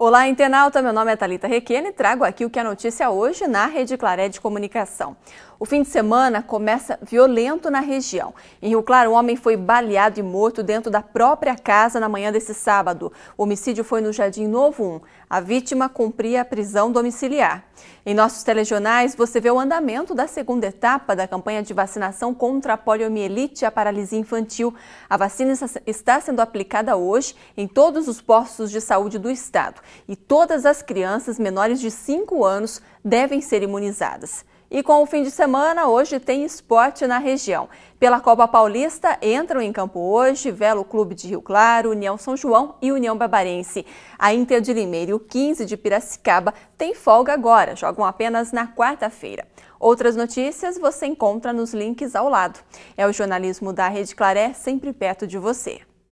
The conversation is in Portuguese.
Olá, internauta. Meu nome é Thalita Requena e trago aqui o que é notícia hoje na Rede Claré de Comunicação. O fim de semana começa violento na região. Em Rio Claro, um homem foi baleado e morto dentro da própria casa na manhã desse sábado. O homicídio foi no Jardim Novo 1. A vítima cumpria a prisão domiciliar. Em nossos telejornais, você vê o andamento da segunda etapa da campanha de vacinação contra a poliomielite e a paralisia infantil. A vacina está sendo aplicada hoje em todos os postos de saúde do estado e todas as crianças menores de 5 anos devem ser imunizadas. E com o fim de semana, hoje tem esporte na região. Pela Copa Paulista, entram em campo hoje Velo Clube de Rio Claro, União São João e União Barbarense. A Inter de Limeira e o 15 de Piracicaba têm folga agora, jogam apenas na quarta-feira. Outras notícias você encontra nos links ao lado. É o jornalismo da Rede Claré, sempre perto de você.